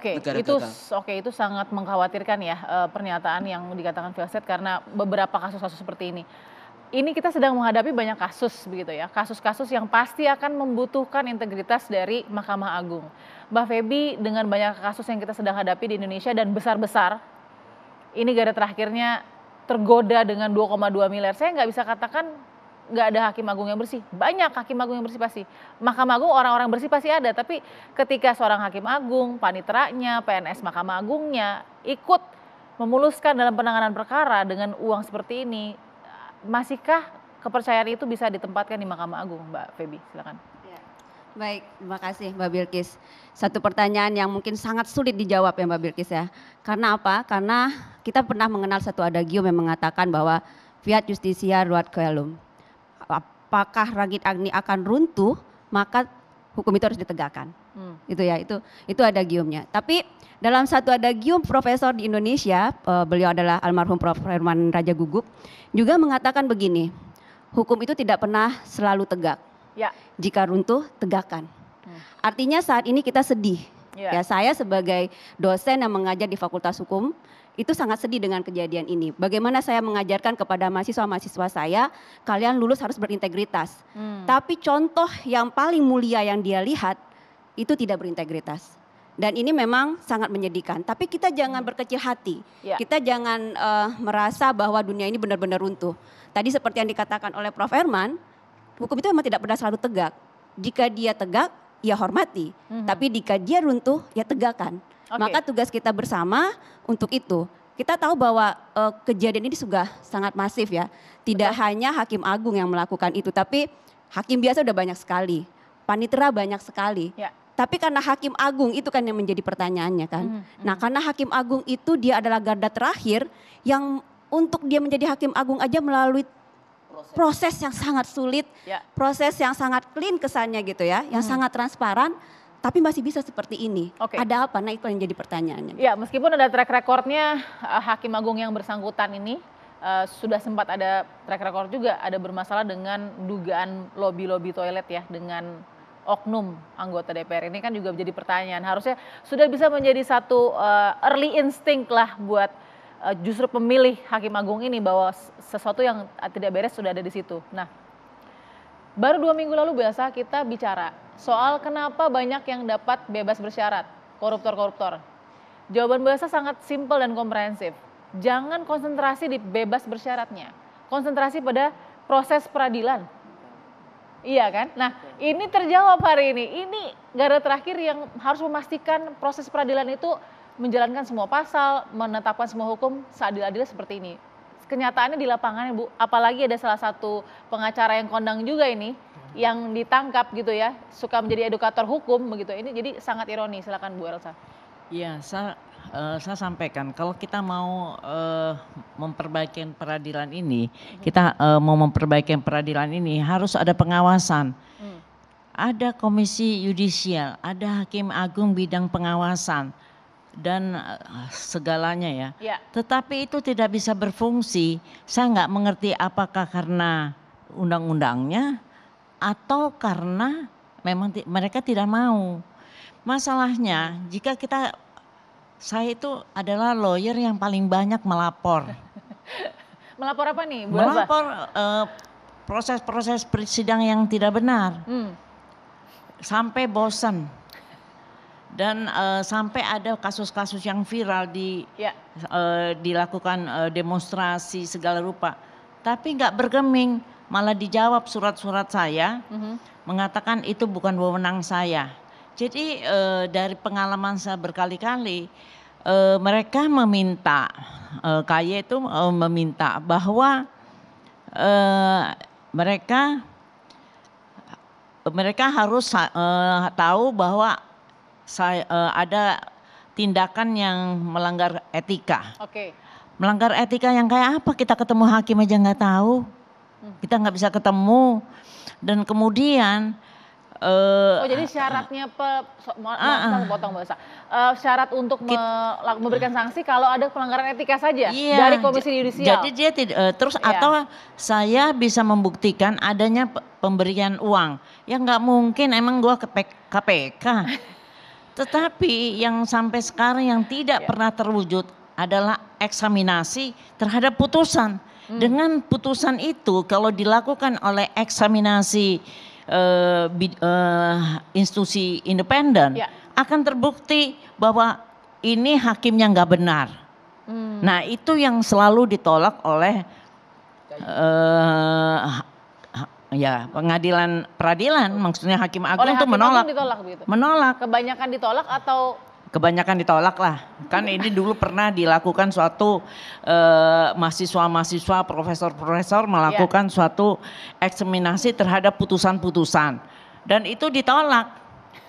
Oke, okay, itu oke itu sangat mengkhawatirkan ya eh, pernyataan yang dikatakan Filset karena beberapa kasus-kasus seperti ini. Ini kita sedang menghadapi banyak kasus begitu ya, kasus-kasus yang pasti akan membutuhkan integritas dari Mahkamah Agung. Mbak Febi dengan banyak kasus yang kita sedang hadapi di Indonesia dan besar-besar, ini gara terakhirnya tergoda dengan 2,2 miliar. Saya nggak bisa katakan nggak ada hakim agung yang bersih. Banyak hakim agung yang bersih pasti. Mahkamah Agung orang-orang bersih pasti ada, tapi ketika seorang hakim agung, paniteranya, PNS Mahkamah Agungnya ikut memuluskan dalam penanganan perkara dengan uang seperti ini, masihkah kepercayaan itu bisa ditempatkan di Mahkamah Agung, Mbak Febi? Silakan. Ya. Baik, terima kasih Mbak Bilkis. Satu pertanyaan yang mungkin sangat sulit dijawab ya Mbak Bilkis ya. Karena apa? Karena kita pernah mengenal satu adagium yang mengatakan bahwa fiat justicia ruat coelum apakah Ragit Agni akan runtuh, maka hukum itu harus ditegakkan. Hmm. Itu ya, itu itu ada giumnya. Tapi dalam satu ada gium profesor di Indonesia, uh, beliau adalah almarhum Prof Herman Raja Gugup, juga mengatakan begini, hukum itu tidak pernah selalu tegak. Ya. Jika runtuh, tegakkan. Hmm. Artinya saat ini kita sedih, Yeah. Ya saya sebagai dosen yang mengajar di Fakultas Hukum itu sangat sedih dengan kejadian ini. Bagaimana saya mengajarkan kepada mahasiswa-mahasiswa saya, kalian lulus harus berintegritas. Hmm. Tapi contoh yang paling mulia yang dia lihat itu tidak berintegritas. Dan ini memang sangat menyedihkan. Tapi kita jangan berkecil hati. Yeah. Kita jangan uh, merasa bahwa dunia ini benar-benar runtuh. Tadi seperti yang dikatakan oleh Prof. Herman, hukum itu memang tidak pernah selalu tegak. Jika dia tegak, ya hormati, mm-hmm. tapi jika dia runtuh ya tegakkan. Okay. Maka tugas kita bersama untuk itu. Kita tahu bahwa uh, kejadian ini sudah sangat masif ya. Tidak Betul. hanya hakim agung yang melakukan itu, tapi hakim biasa sudah banyak sekali, panitera banyak sekali. Ya. Tapi karena hakim agung itu kan yang menjadi pertanyaannya kan. Mm-hmm. Nah, karena hakim agung itu dia adalah garda terakhir yang untuk dia menjadi hakim agung aja melalui proses, yang sangat sulit, ya. proses yang sangat clean kesannya gitu ya, yang hmm. sangat transparan, tapi masih bisa seperti ini. Okay. Ada apa? Nah itu yang jadi pertanyaannya. Ya meskipun ada track recordnya eh, Hakim Agung yang bersangkutan ini uh, sudah sempat ada track record juga ada bermasalah dengan dugaan lobby-lobby toilet ya dengan oknum anggota DPR ini kan juga menjadi pertanyaan. Harusnya sudah bisa menjadi satu uh, early instinct lah buat Eh, justru pemilih hakim agung ini bahwa sesuatu yang tidak beres sudah ada di situ. Nah, baru dua minggu lalu biasa kita bicara soal kenapa banyak yang dapat bebas bersyarat koruptor-koruptor. Jawaban biasa sangat simpel dan komprehensif. Jangan konsentrasi di bebas bersyaratnya, konsentrasi pada proses peradilan. Iya kan? Nah, ini terjawab hari ini. Ini garda terakhir yang harus memastikan proses peradilan itu menjalankan semua pasal, menetapkan semua hukum seadil-adilnya seperti ini. Kenyataannya di lapangan, Bu, apalagi ada salah satu pengacara yang kondang juga ini yang ditangkap gitu ya, suka menjadi edukator hukum begitu. Ini jadi sangat ironi. Silakan Bu Elsa. Iya, saya, uh, eh, saya sampaikan kalau kita mau uh, memperbaiki peradilan ini, hmm. kita uh, mau memperbaiki peradilan ini harus ada pengawasan. Hmm. Ada komisi yudisial, ada hakim agung bidang pengawasan dan eh, segalanya ya. ya. Tetapi itu tidak bisa berfungsi. Saya nggak mengerti apakah karena undang-undangnya atau karena memang mereka tidak mau. Masalahnya jika kita saya itu adalah lawyer yang paling banyak melapor. melapor apa nih? Bu melapor eh, proses-proses uh, persidang yang tidak benar. Hmm. Sampai bosan dan uh, sampai ada kasus-kasus yang viral di ya. uh, dilakukan uh, demonstrasi segala rupa tapi nggak bergeming malah dijawab surat-surat saya mm -hmm. mengatakan itu bukan wewenang saya jadi uh, dari pengalaman saya berkali-kali uh, mereka meminta uh, KY itu uh, meminta bahwa uh, mereka mereka harus uh, tahu bahwa saya, uh, ada tindakan yang melanggar etika. Oke. Okay. Melanggar etika yang kayak apa? Kita ketemu hakim aja nggak tahu. Hmm. Kita nggak bisa ketemu. Dan kemudian Uh, oh jadi syaratnya pe, so, mo, uh, uh, potong bahasa. Uh, syarat untuk me, memberikan sanksi kalau ada pelanggaran etika saja iya, dari komisi yudisial. Jadi dia tidak uh, terus iya. atau saya bisa membuktikan adanya pemberian uang. yang nggak mungkin emang gua ke KPK. Tetapi yang sampai sekarang yang tidak ya. pernah terwujud adalah eksaminasi terhadap putusan. Hmm. Dengan putusan itu kalau dilakukan oleh eksaminasi uh, uh, institusi independen ya. akan terbukti bahwa ini hakimnya nggak benar. Hmm. Nah itu yang selalu ditolak oleh uh, Ya, pengadilan peradilan maksudnya hakim agung itu menolak. Agung ditolak begitu. Menolak. Kebanyakan ditolak atau kebanyakan ditolak lah. Kan ini dulu pernah dilakukan suatu eh, mahasiswa-mahasiswa, profesor-profesor melakukan ya. suatu eksaminasi terhadap putusan-putusan dan itu ditolak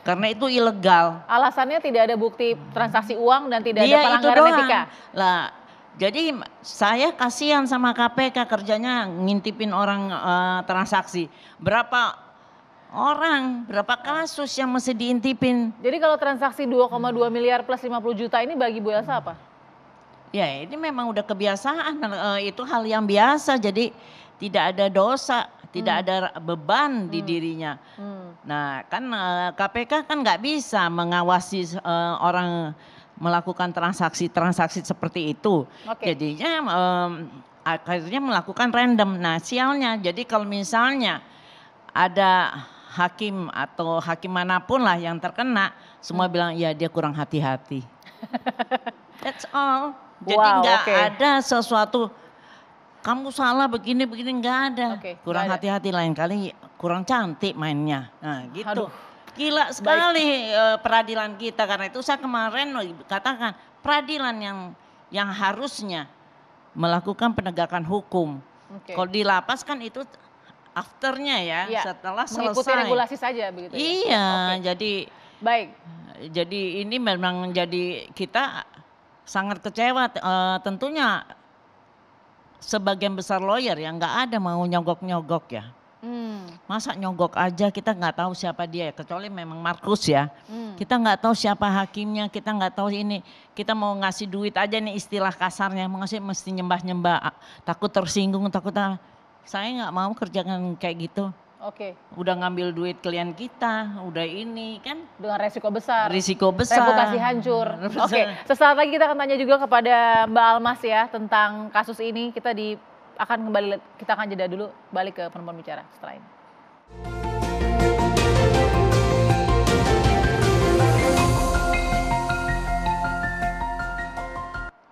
karena itu ilegal. Alasannya tidak ada bukti transaksi uang dan tidak Dia ada iya, pelanggaran etika. Lah, jadi saya kasihan sama KPK kerjanya ngintipin orang uh, transaksi. Berapa orang, berapa kasus yang mesti diintipin. Jadi kalau transaksi 2,2 miliar plus 50 juta ini bagi Bu Elsa apa? Ya ini memang udah kebiasaan, uh, itu hal yang biasa. Jadi tidak ada dosa, tidak hmm. ada beban hmm. di dirinya. Hmm. Nah kan uh, eh, KPK kan nggak bisa mengawasi uh, orang melakukan transaksi-transaksi seperti itu. Okay. Jadinya um, akhirnya melakukan random. Nah sialnya, jadi kalau misalnya ada hakim atau hakim manapun lah yang terkena, semua hmm. bilang ya dia kurang hati-hati. That's all. Jadi nggak enggak okay. ada sesuatu kamu salah begini begini enggak ada. Okay, kurang hati-hati lain kali kurang cantik mainnya. Nah gitu. Aduh. Gila sekali Baik. Eh, peradilan kita karena itu saya kemarin katakan peradilan yang yang harusnya melakukan penegakan hukum. Okay. Kalau di lapas kan itu afternya ya, ya setelah selesai. Mengikuti regulasi saja begitu. Ya? Iya, okay. jadi baik. Jadi ini memang jadi kita sangat kecewa uh, tentunya sebagian besar lawyer yang nggak ada mau nyogok-nyogok ya masa nyogok aja kita nggak tahu siapa dia ya, kecuali memang Markus ya hmm. kita nggak tahu siapa hakimnya kita nggak tahu ini kita mau ngasih duit aja nih istilah kasarnya mau ngasih mesti nyembah nyembah takut tersinggung takut saya nggak mau kerjakan kayak gitu Oke. Okay. Udah ngambil duit klien kita, udah ini kan. Dengan resiko besar. Resiko besar. Reputasi hancur. Oke. Okay. Sesaat lagi kita akan tanya juga kepada Mbak Almas ya tentang kasus ini. Kita di akan kembali kita akan jeda dulu balik ke penonton bicara setelah ini.